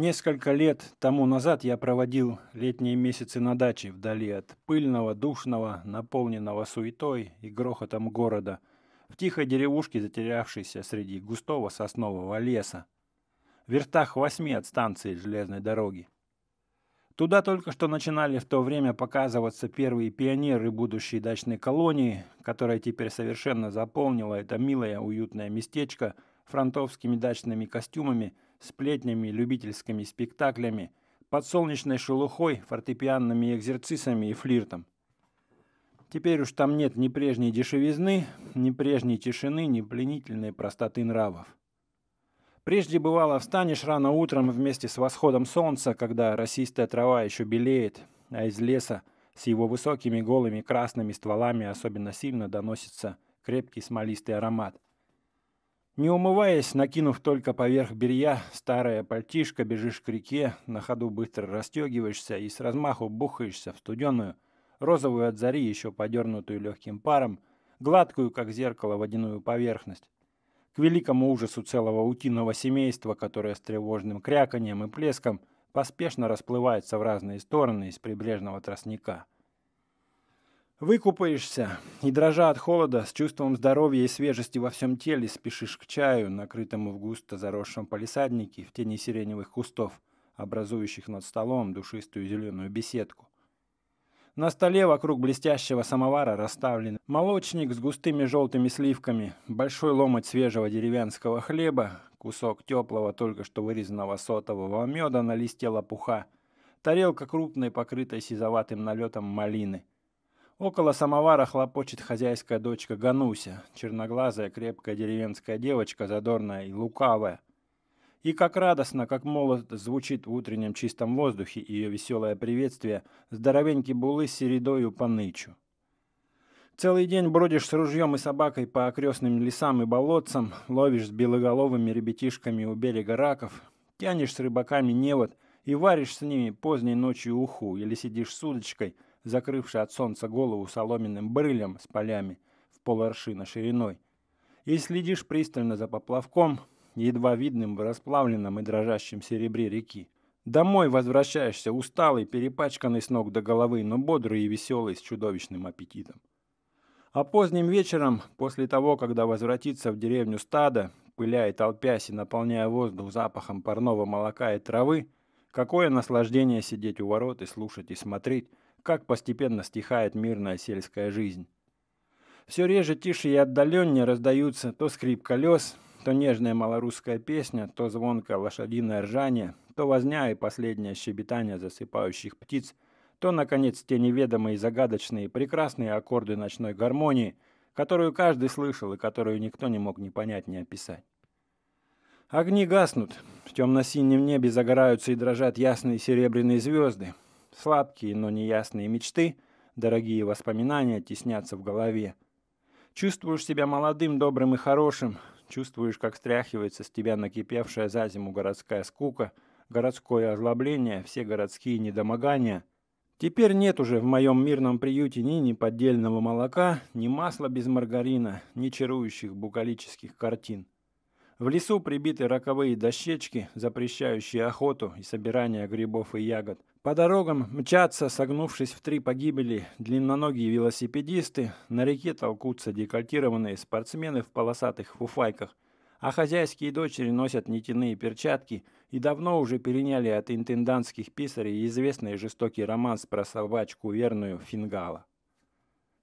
Несколько лет тому назад я проводил летние месяцы на даче вдали от пыльного, душного, наполненного суетой и грохотом города, в тихой деревушке, затерявшейся среди густого соснового леса, в вертах восьми от станции железной дороги. Туда только что начинали в то время показываться первые пионеры будущей дачной колонии, которая теперь совершенно заполнила это милое уютное местечко фронтовскими дачными костюмами – сплетнями, любительскими спектаклями, подсолнечной шелухой, фортепианными экзерцисами и флиртом. Теперь уж там нет ни прежней дешевизны, ни прежней тишины, ни пленительной простоты нравов. Прежде бывало, встанешь рано утром вместе с восходом солнца, когда росистая трава еще белеет, а из леса с его высокими голыми красными стволами особенно сильно доносится крепкий смолистый аромат – не умываясь, накинув только поверх белья старое пальтишко, бежишь к реке, на ходу быстро расстегиваешься и с размаху бухаешься в студеную, розовую от зари, еще подернутую легким паром, гладкую, как зеркало, водяную поверхность. К великому ужасу целого утиного семейства, которое с тревожным кряканьем и плеском поспешно расплывается в разные стороны из прибрежного тростника – Выкупаешься и, дрожа от холода, с чувством здоровья и свежести во всем теле спешишь к чаю, накрытому в густо заросшем палисаднике в тени сиреневых кустов, образующих над столом душистую зеленую беседку. На столе вокруг блестящего самовара расставлен молочник с густыми желтыми сливками, большой ломоть свежего деревенского хлеба, кусок теплого только что вырезанного сотового меда на листе лопуха, тарелка крупной, покрытой сизоватым налетом малины – Около самовара хлопочет хозяйская дочка Гануся, черноглазая крепкая деревенская девочка, задорная и лукавая. И как радостно, как молот звучит в утреннем чистом воздухе ее веселое приветствие здоровенький булы с середою понычу. Целый день бродишь с ружьем и собакой по окрестным лесам и болотцам, ловишь с белоголовыми ребятишками у берега раков, тянешь с рыбаками невод и варишь с ними поздней ночью уху или сидишь с удочкой – закрывший от солнца голову соломенным брылем с полями в поларшина шириной. И следишь пристально за поплавком, едва видным в расплавленном и дрожащем серебре реки. Домой возвращаешься усталый, перепачканный с ног до головы, но бодрый и веселый, с чудовищным аппетитом. А поздним вечером, после того, когда возвратится в деревню стадо, пыляя и толпясь и наполняя воздух запахом парного молока и травы, какое наслаждение сидеть у ворот и слушать и смотреть, как постепенно стихает мирная сельская жизнь. Все реже, тише и отдаленнее раздаются то скрип колес, то нежная малорусская песня, то звонко лошадиное ржание, то возня и последнее щебетание засыпающих птиц, то, наконец, те неведомые, загадочные, прекрасные аккорды ночной гармонии, которую каждый слышал и которую никто не мог ни понять, ни описать. Огни гаснут, в темно-синем небе загораются и дрожат ясные серебряные звезды, Сладкие, но неясные мечты, дорогие воспоминания теснятся в голове. Чувствуешь себя молодым, добрым и хорошим, чувствуешь, как стряхивается с тебя накипевшая за зиму городская скука, городское озлобление, все городские недомогания. Теперь нет уже в моем мирном приюте ни неподдельного молока, ни масла без маргарина, ни чарующих букалических картин. В лесу прибиты роковые дощечки, запрещающие охоту и собирание грибов и ягод. По дорогам мчатся, согнувшись в три погибели, длинноногие велосипедисты, на реке толкутся декольтированные спортсмены в полосатых фуфайках, а хозяйские дочери носят нитяные перчатки и давно уже переняли от интендантских писарей известный жестокий роман про собачку верную Фингала.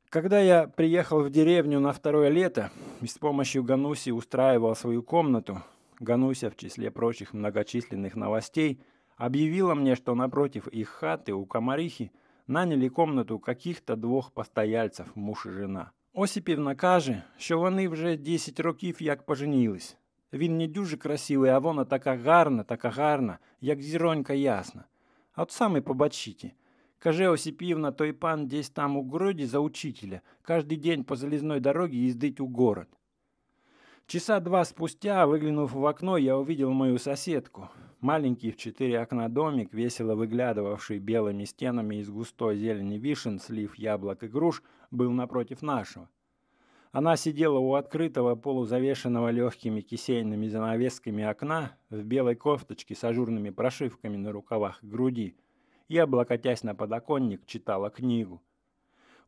Когда я приехал в деревню на второе лето и с помощью Гануси устраивал свою комнату, Гануся в числе прочих многочисленных новостей объявила мне, что напротив их хаты у Комарихи наняли комнату каких-то двух постояльцев, муж и жена. Осипівна каже, що вони вже 10 років як поженились. Він не дуже красивый, а вона така гарна, така гарна, як зіронька ясна. От саме побачите – Каже Осипівна, той пан десь там у городі за учителя, каждый день по залезной дороге ездить у город. Часа два спустя, выглянув в окно, я увидел мою соседку. Маленький в четыре окна домик, весело выглядывавший белыми стенами из густой зелени вишен, слив, яблок и груш, был напротив нашего. Она сидела у открытого, полузавешенного легкими кисейными занавесками окна в белой кофточке с ажурными прошивками на рукавах груди – и, облокотясь на подоконник, читала книгу.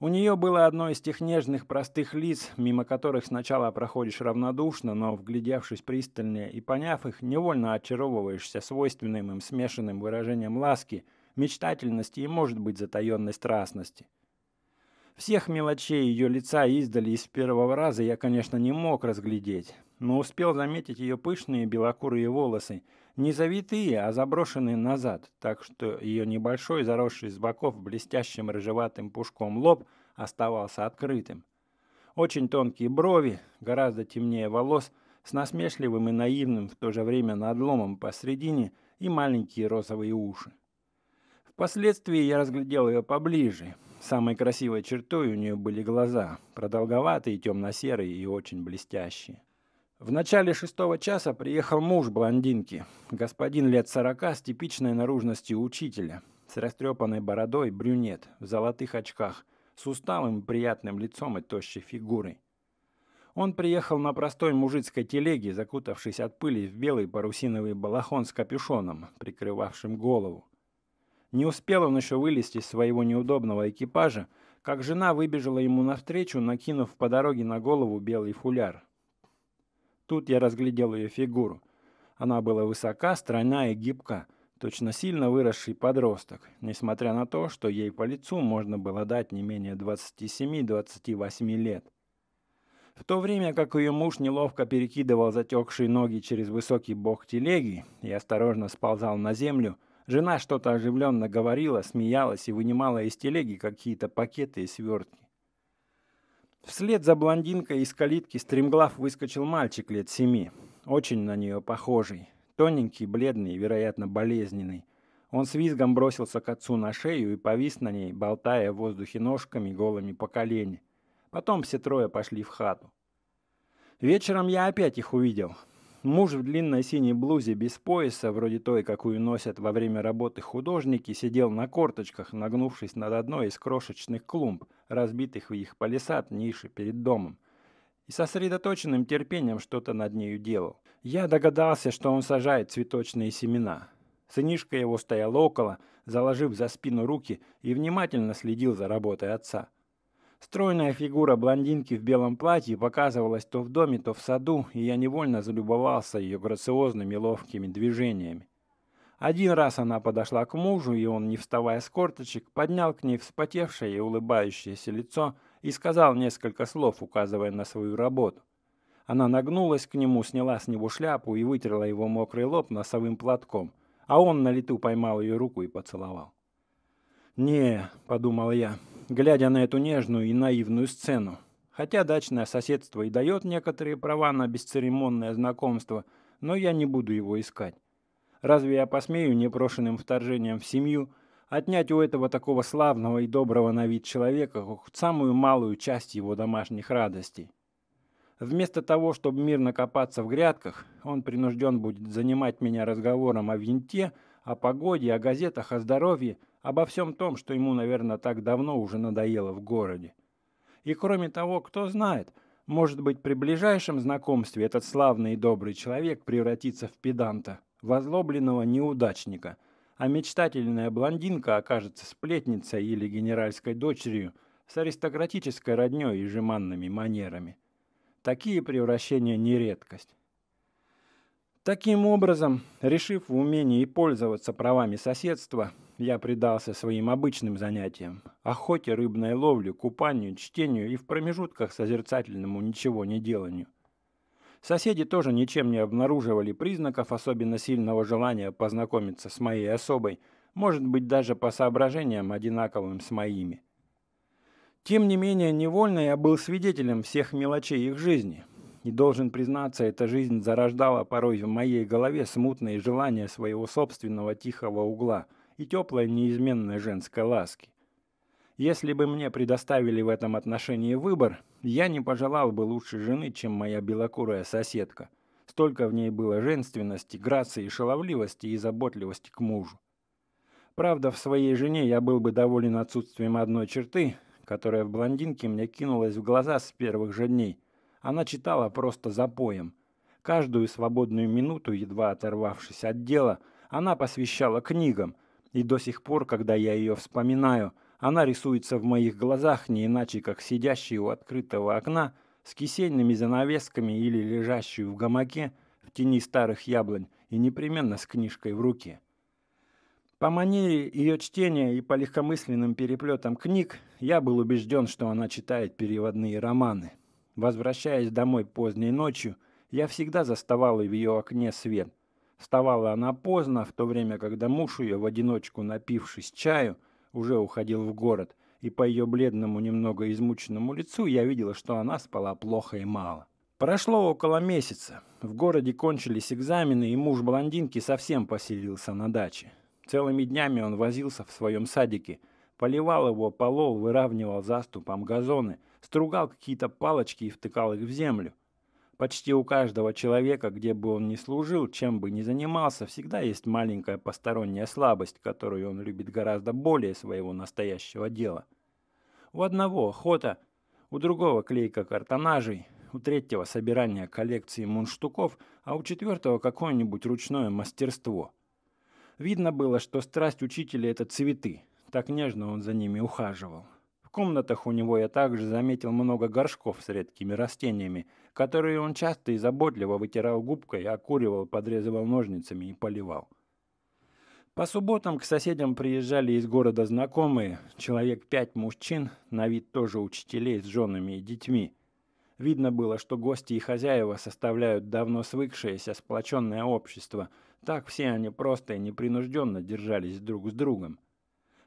У нее было одно из тех нежных простых лиц, мимо которых сначала проходишь равнодушно, но, вглядевшись пристальнее и поняв их, невольно очаровываешься свойственным им смешанным выражением ласки, мечтательности и, может быть, затаенной страстности. Всех мелочей ее лица издали и с первого раза я, конечно, не мог разглядеть, но успел заметить ее пышные белокурые волосы – не завитые, а заброшенные назад, так что ее небольшой, заросший с боков блестящим рыжеватым пушком лоб оставался открытым. Очень тонкие брови, гораздо темнее волос, с насмешливым и наивным в то же время надломом посредине и маленькие розовые уши. Впоследствии я разглядел ее поближе. Самой красивой чертой у нее были глаза, продолговатые, темно-серые и очень блестящие. В начале шестого часа приехал муж блондинки, господин лет сорока с типичной наружностью учителя, с растрепанной бородой брюнет в золотых очках, с усталым приятным лицом и тощей фигурой. Он приехал на простой мужицкой телеге, закутавшись от пыли в белый парусиновый балахон с капюшоном, прикрывавшим голову. Не успел он еще вылезти из своего неудобного экипажа, как жена выбежала ему навстречу, накинув по дороге на голову белый фуляр. Тут я разглядел ее фигуру. Она была высока, стройна и гибка, точно сильно выросший подросток, несмотря на то, что ей по лицу можно было дать не менее 27-28 лет. В то время как ее муж неловко перекидывал затекшие ноги через высокий бок телеги и осторожно сползал на землю, жена что-то оживленно говорила, смеялась и вынимала из телеги какие-то пакеты и свертки. Вслед за блондинкой из калитки стремглав выскочил мальчик лет семи, очень на нее похожий, тоненький, бледный, вероятно, болезненный. Он с визгом бросился к отцу на шею и повис на ней, болтая в воздухе ножками, голыми по колени. Потом все трое пошли в хату. Вечером я опять их увидел. Муж в длинной синей блузе без пояса, вроде той, какую носят во время работы художники, сидел на корточках, нагнувшись над одной из крошечных клумб, разбитых в их палисад ниши перед домом, и сосредоточенным терпением что-то над нею делал. Я догадался, что он сажает цветочные семена. Сынишка его стоял около, заложив за спину руки и внимательно следил за работой отца – Стройная фигура блондинки в белом платье показывалась то в доме, то в саду, и я невольно залюбовался ее грациозными ловкими движениями. Один раз она подошла к мужу, и он, не вставая с корточек, поднял к ней вспотевшее и улыбающееся лицо и сказал несколько слов, указывая на свою работу. Она нагнулась к нему, сняла с него шляпу и вытерла его мокрый лоб носовым платком, а он на лету поймал ее руку и поцеловал. «Не», — подумал я, глядя на эту нежную и наивную сцену. Хотя дачное соседство и дает некоторые права на бесцеремонное знакомство, но я не буду его искать. Разве я посмею непрошенным вторжением в семью отнять у этого такого славного и доброго на вид человека хоть самую малую часть его домашних радостей? Вместо того, чтобы мирно копаться в грядках, он принужден будет занимать меня разговором о винте, о погоде, о газетах, о здоровье – Обо всем том, что ему, наверное, так давно уже надоело в городе. И кроме того, кто знает, может быть, при ближайшем знакомстве этот славный и добрый человек превратится в педанта, возлобленного неудачника, а мечтательная блондинка окажется сплетницей или генеральской дочерью с аристократической родней и жеманными манерами. Такие превращения не редкость. Таким образом, решив в умении пользоваться правами соседства, я предался своим обычным занятиям – охоте, рыбной ловле, купанию, чтению и в промежутках созерцательному ничего не деланию. Соседи тоже ничем не обнаруживали признаков особенно сильного желания познакомиться с моей особой, может быть даже по соображениям одинаковым с моими. Тем не менее, невольно я был свидетелем всех мелочей их жизни. И должен признаться, эта жизнь зарождала порой в моей голове смутные желания своего собственного тихого угла – и теплой неизменной женской ласки. Если бы мне предоставили в этом отношении выбор, я не пожелал бы лучшей жены, чем моя белокурая соседка. Столько в ней было женственности, грации, шаловливости и заботливости к мужу. Правда, в своей жене я был бы доволен отсутствием одной черты, которая в блондинке мне кинулась в глаза с первых же дней. Она читала просто запоем. Каждую свободную минуту, едва оторвавшись от дела, она посвящала книгам – и до сих пор, когда я ее вспоминаю, она рисуется в моих глазах не иначе, как сидящую у открытого окна с кисельными занавесками или лежащую в гамаке в тени старых яблонь и непременно с книжкой в руке. По манере ее чтения и по легкомысленным переплетам книг я был убежден, что она читает переводные романы. Возвращаясь домой поздней ночью, я всегда заставал в ее окне свет, Вставала она поздно, в то время, когда муж ее, в одиночку напившись чаю, уже уходил в город, и по ее бледному, немного измученному лицу я видела, что она спала плохо и мало. Прошло около месяца. В городе кончились экзамены, и муж блондинки совсем поселился на даче. Целыми днями он возился в своем садике, поливал его, полол, выравнивал заступом газоны, стругал какие-то палочки и втыкал их в землю. Почти у каждого человека, где бы он ни служил, чем бы ни занимался, всегда есть маленькая посторонняя слабость, которую он любит гораздо более своего настоящего дела. У одного охота, у другого клейка картонажей, у третьего собирание коллекции мунштуков, а у четвертого какое-нибудь ручное мастерство. Видно было, что страсть учителя – это цветы. Так нежно он за ними ухаживал. В комнатах у него я также заметил много горшков с редкими растениями, которые он часто и заботливо вытирал губкой, окуривал, подрезывал ножницами и поливал. По субботам к соседям приезжали из города знакомые, человек пять мужчин, на вид тоже учителей с женами и детьми. Видно было, что гости и хозяева составляют давно свыкшееся сплоченное общество. Так все они просто и непринужденно держались друг с другом.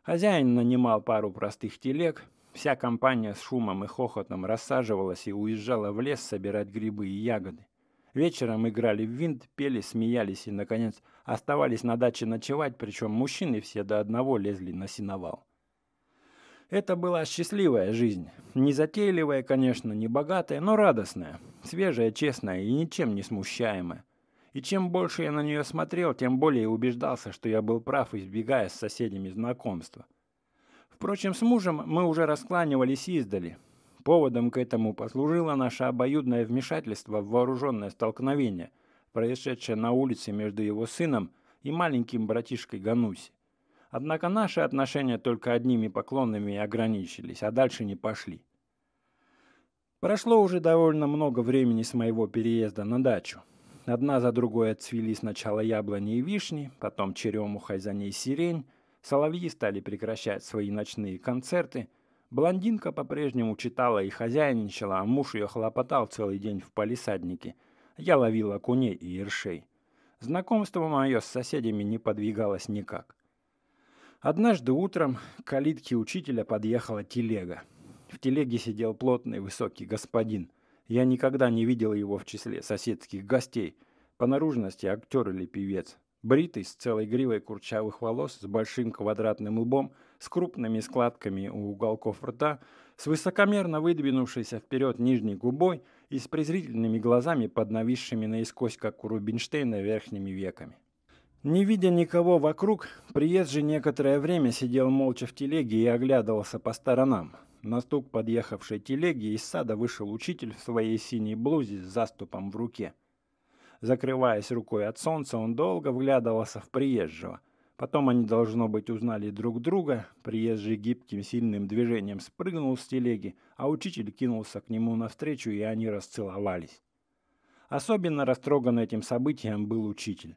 Хозяин нанимал пару простых телег, Вся компания с шумом и хохотом рассаживалась и уезжала в лес собирать грибы и ягоды. Вечером играли в винт, пели, смеялись и, наконец, оставались на даче ночевать, причем мужчины все до одного лезли на сеновал. Это была счастливая жизнь. Не затейливая, конечно, не богатая, но радостная. Свежая, честная и ничем не смущаемая. И чем больше я на нее смотрел, тем более убеждался, что я был прав, избегая с соседями знакомства. Впрочем, с мужем мы уже раскланивались издали. Поводом к этому послужило наше обоюдное вмешательство в вооруженное столкновение, происшедшее на улице между его сыном и маленьким братишкой Гануси. Однако наши отношения только одними поклонами и ограничились, а дальше не пошли. Прошло уже довольно много времени с моего переезда на дачу. Одна за другой отцвели сначала яблони и вишни, потом черемуха и за ней сирень, Соловьи стали прекращать свои ночные концерты. Блондинка по-прежнему читала и хозяйничала, а муж ее хлопотал целый день в палисаднике. Я ловил окуней и ершей. Знакомство мое с соседями не подвигалось никак. Однажды утром к калитке учителя подъехала телега. В телеге сидел плотный высокий господин. Я никогда не видел его в числе соседских гостей. По наружности актер или певец. Бритый, с целой гривой курчавых волос, с большим квадратным лбом, с крупными складками у уголков рта, с высокомерно выдвинувшейся вперед нижней губой и с презрительными глазами, поднависшими наискось, как у Рубинштейна, верхними веками. Не видя никого вокруг, приезжий некоторое время сидел молча в телеге и оглядывался по сторонам. На стук подъехавшей телеги из сада вышел учитель в своей синей блузе с заступом в руке – Закрываясь рукой от солнца, он долго вглядывался в приезжего. Потом они, должно быть, узнали друг друга. Приезжий гибким сильным движением спрыгнул с телеги, а учитель кинулся к нему навстречу, и они расцеловались. Особенно растроган этим событием был учитель.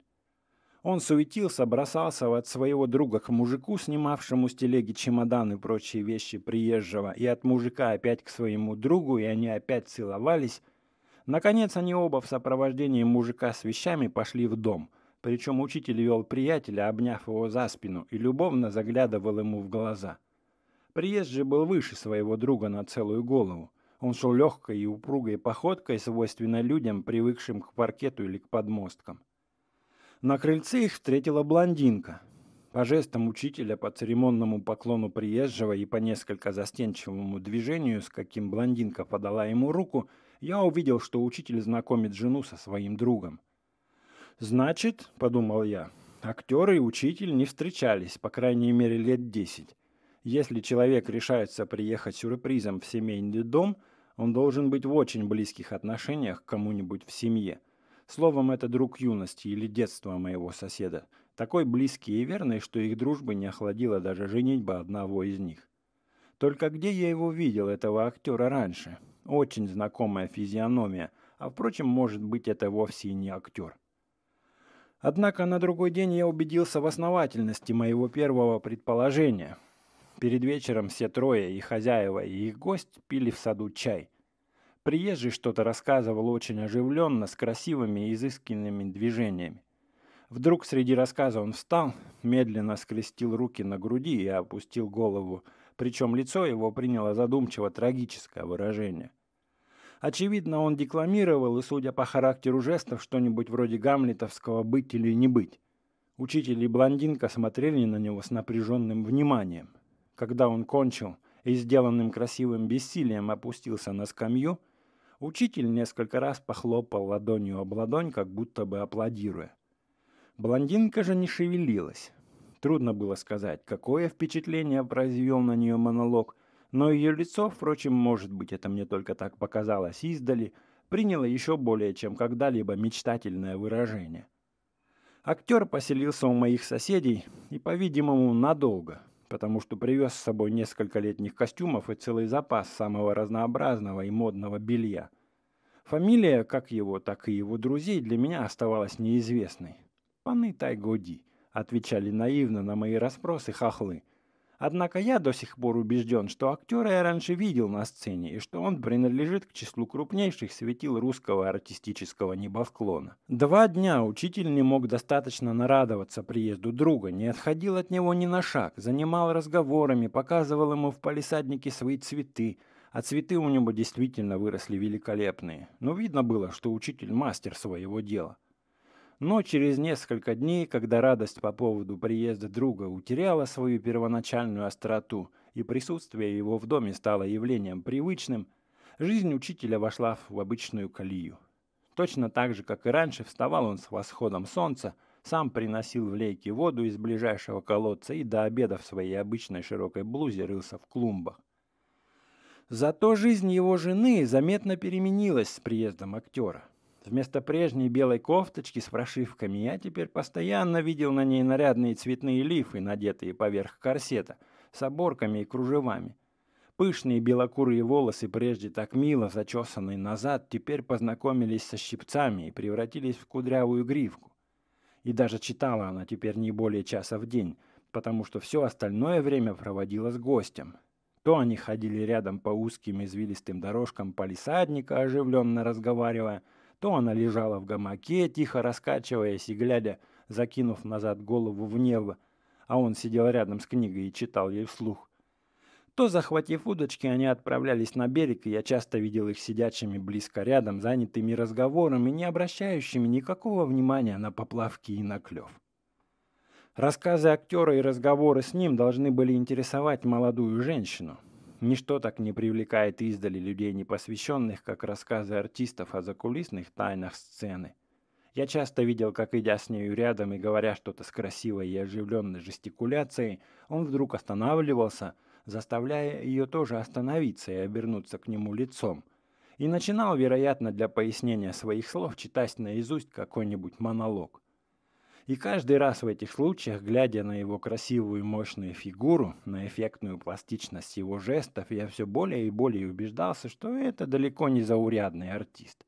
Он суетился, бросался от своего друга к мужику, снимавшему с телеги чемодан и прочие вещи приезжего, и от мужика опять к своему другу, и они опять целовались, Наконец они оба в сопровождении мужика с вещами пошли в дом. Причем учитель вел приятеля, обняв его за спину, и любовно заглядывал ему в глаза. Приезжий был выше своего друга на целую голову. Он шел легкой и упругой походкой, свойственной людям, привыкшим к паркету или к подмосткам. На крыльце их встретила блондинка. По жестам учителя, по церемонному поклону приезжего и по несколько застенчивому движению, с каким блондинка подала ему руку – я увидел, что учитель знакомит жену со своим другом. «Значит, — подумал я, — актер и учитель не встречались, по крайней мере, лет десять. Если человек решается приехать сюрпризом в семейный дом, он должен быть в очень близких отношениях к кому-нибудь в семье. Словом, это друг юности или детства моего соседа. Такой близкий и верный, что их дружбы не охладила даже женитьба одного из них. Только где я его видел, этого актера, раньше? Очень знакомая физиономия, а впрочем, может быть, это вовсе и не актер. Однако на другой день я убедился в основательности моего первого предположения. Перед вечером все трое, и хозяева, и их гость, пили в саду чай. Приезжий что-то рассказывал очень оживленно, с красивыми и изысканными движениями. Вдруг среди рассказа он встал, медленно скрестил руки на груди и опустил голову причем лицо его приняло задумчиво трагическое выражение. Очевидно, он декламировал, и, судя по характеру жестов, что-нибудь вроде гамлетовского «быть или не быть». Учитель и блондинка смотрели на него с напряженным вниманием. Когда он кончил и сделанным красивым бессилием опустился на скамью, учитель несколько раз похлопал ладонью об ладонь, как будто бы аплодируя. Блондинка же не шевелилась. Трудно было сказать, какое впечатление произвел на нее монолог, но ее лицо, впрочем, может быть, это мне только так показалось издали, приняло еще более чем когда-либо мечтательное выражение. Актер поселился у моих соседей и, по-видимому, надолго, потому что привез с собой несколько летних костюмов и целый запас самого разнообразного и модного белья. Фамилия как его, так и его друзей для меня оставалась неизвестной. Паны Тайгоди – отвечали наивно на мои расспросы хохлы. Однако я до сих пор убежден, что актера я раньше видел на сцене и что он принадлежит к числу крупнейших светил русского артистического небосклона. Два дня учитель не мог достаточно нарадоваться приезду друга, не отходил от него ни на шаг, занимал разговорами, показывал ему в палисаднике свои цветы, а цветы у него действительно выросли великолепные. Но видно было, что учитель мастер своего дела. Но через несколько дней, когда радость по поводу приезда друга утеряла свою первоначальную остроту и присутствие его в доме стало явлением привычным, жизнь учителя вошла в обычную колею. Точно так же, как и раньше, вставал он с восходом солнца, сам приносил в лейки воду из ближайшего колодца и до обеда в своей обычной широкой блузе рылся в клумбах. Зато жизнь его жены заметно переменилась с приездом актера – Вместо прежней белой кофточки с прошивками я теперь постоянно видел на ней нарядные цветные лифы, надетые поверх корсета, с оборками и кружевами. Пышные белокурые волосы, прежде так мило зачесанные назад, теперь познакомились со щипцами и превратились в кудрявую гривку. И даже читала она теперь не более часа в день, потому что все остальное время проводила с гостем. То они ходили рядом по узким извилистым дорожкам палисадника, оживленно разговаривая – то она лежала в гамаке, тихо раскачиваясь и глядя, закинув назад голову в небо, а он сидел рядом с книгой и читал ей вслух. То, захватив удочки, они отправлялись на берег, и я часто видел их сидячими близко рядом, занятыми разговором и не обращающими никакого внимания на поплавки и на клев. Рассказы актера и разговоры с ним должны были интересовать молодую женщину, Ничто так не привлекает издали людей непосвященных, как рассказы артистов о закулисных тайнах сцены. Я часто видел, как, идя с нею рядом и говоря что-то с красивой и оживленной жестикуляцией, он вдруг останавливался, заставляя ее тоже остановиться и обернуться к нему лицом. И начинал, вероятно, для пояснения своих слов читать наизусть какой-нибудь монолог. И каждый раз в этих случаях, глядя на его красивую и мощную фигуру, на эффектную пластичность его жестов, я все более и более убеждался, что это далеко не заурядный артист.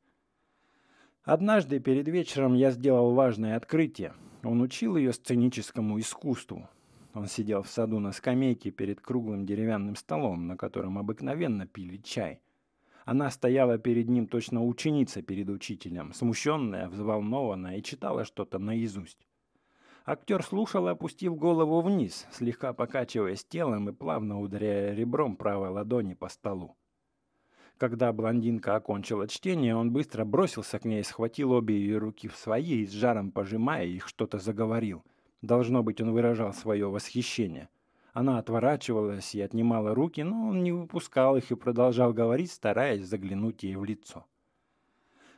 Однажды перед вечером я сделал важное открытие. Он учил ее сценическому искусству. Он сидел в саду на скамейке перед круглым деревянным столом, на котором обыкновенно пили чай – она стояла перед ним точно ученица перед учителем, смущенная, взволнованная и читала что-то наизусть. Актер слушал, опустив голову вниз, слегка покачиваясь телом и плавно ударяя ребром правой ладони по столу. Когда блондинка окончила чтение, он быстро бросился к ней, схватил обе ее руки в свои и с жаром пожимая их что-то заговорил. Должно быть, он выражал свое восхищение. Она отворачивалась и отнимала руки, но он не выпускал их и продолжал говорить, стараясь заглянуть ей в лицо.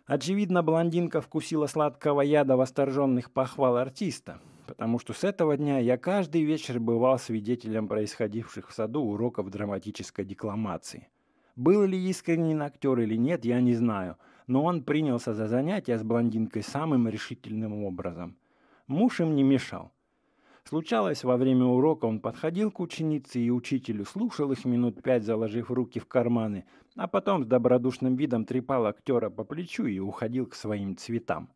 Очевидно, блондинка вкусила сладкого яда восторженных похвал артиста потому что с этого дня я каждый вечер бывал свидетелем происходивших в саду уроков драматической декламации. Был ли искренен актер или нет, я не знаю, но он принялся за занятия с блондинкой самым решительным образом. Муж им не мешал. Случалось, во время урока он подходил к ученице и учителю, слушал их минут пять, заложив руки в карманы, а потом с добродушным видом трепал актера по плечу и уходил к своим цветам.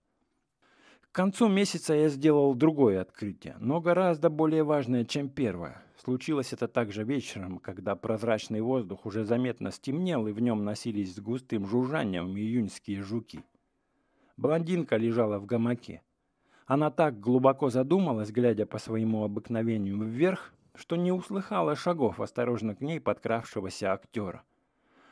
К концу месяца я сделал другое открытие, но гораздо более важное, чем первое. Случилось это также вечером, когда прозрачный воздух уже заметно стемнел, и в нем носились с густым жужжанием июньские жуки. Блондинка лежала в гамаке. Она так глубоко задумалась, глядя по своему обыкновению вверх, что не услыхала шагов осторожно к ней подкравшегося актера.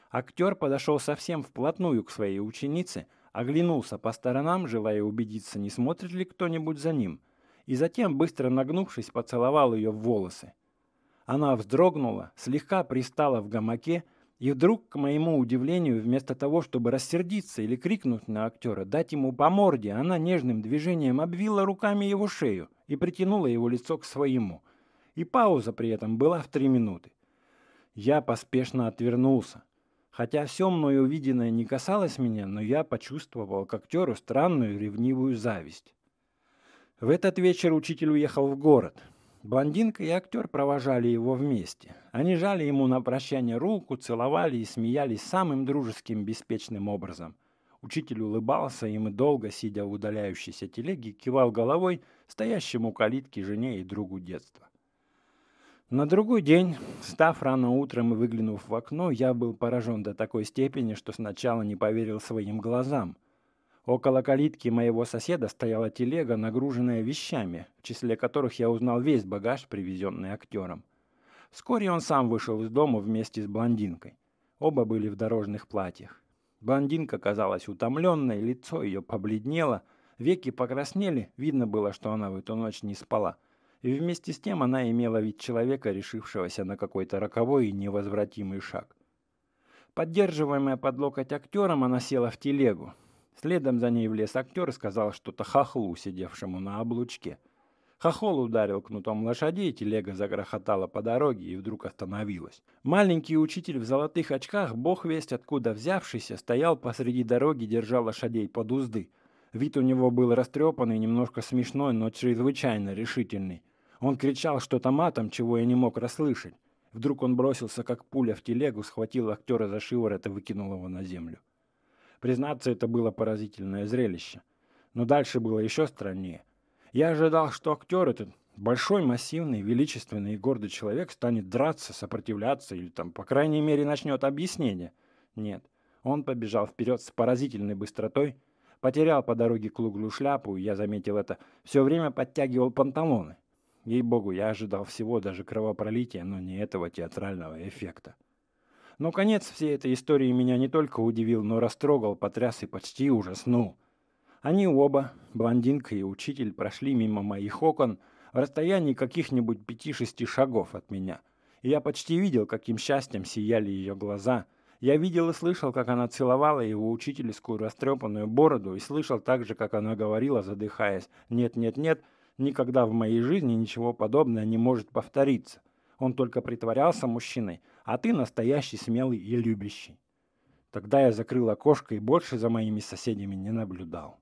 Актер подошел совсем вплотную к своей ученице – оглянулся по сторонам, желая убедиться, не смотрит ли кто-нибудь за ним, и затем, быстро нагнувшись, поцеловал ее в волосы. Она вздрогнула, слегка пристала в гамаке, и вдруг, к моему удивлению, вместо того, чтобы рассердиться или крикнуть на актера, дать ему по морде, она нежным движением обвила руками его шею и притянула его лицо к своему. И пауза при этом была в три минуты. Я поспешно отвернулся. Хотя все мною увиденное не касалось меня, но я почувствовал к актеру странную ревнивую зависть. В этот вечер учитель уехал в город. Блондинка и актер провожали его вместе. Они жали ему на прощание руку, целовали и смеялись самым дружеским, беспечным образом. Учитель улыбался им и долго, сидя в удаляющейся телеге, кивал головой стоящему у калитки жене и другу детства. На другой день, став рано утром и выглянув в окно, я был поражен до такой степени, что сначала не поверил своим глазам. Около калитки моего соседа стояла телега, нагруженная вещами, в числе которых я узнал весь багаж, привезенный актером. Вскоре он сам вышел из дома вместе с блондинкой. Оба были в дорожных платьях. Блондинка казалась утомленной, лицо ее побледнело, веки покраснели, видно было, что она в эту ночь не спала – и вместе с тем она имела вид человека, решившегося на какой-то роковой и невозвратимый шаг. Поддерживаемая под локоть актером, она села в телегу. Следом за ней влез актер и сказал что-то хохлу, сидевшему на облучке. Хохол ударил кнутом лошадей, телега загрохотала по дороге и вдруг остановилась. Маленький учитель в золотых очках, бог весть откуда взявшийся, стоял посреди дороги, держа лошадей под узды. Вид у него был растрепанный, немножко смешной, но чрезвычайно решительный. Он кричал что-то матом, чего я не мог расслышать. Вдруг он бросился, как пуля в телегу, схватил актера за шиворот и выкинул его на землю. Признаться, это было поразительное зрелище. Но дальше было еще страннее. Я ожидал, что актер этот, большой, массивный, величественный и гордый человек, станет драться, сопротивляться или, там, по крайней мере, начнет объяснение. Нет. Он побежал вперед с поразительной быстротой, потерял по дороге к луглу шляпу, я заметил это, все время подтягивал панталоны. Ей-богу, я ожидал всего, даже кровопролития, но не этого театрального эффекта. Но конец всей этой истории меня не только удивил, но растрогал, потряс и почти ужаснул. Они оба, блондинка и учитель, прошли мимо моих окон в расстоянии каких-нибудь пяти-шести шагов от меня. И я почти видел, каким счастьем сияли ее глаза. Я видел и слышал, как она целовала его учительскую растрепанную бороду, и слышал также, как она говорила, задыхаясь, «Нет, нет, нет, Никогда в моей жизни ничего подобное не может повториться. Он только притворялся мужчиной, а ты настоящий смелый и любящий. Тогда я закрыл окошко и больше за моими соседями не наблюдал.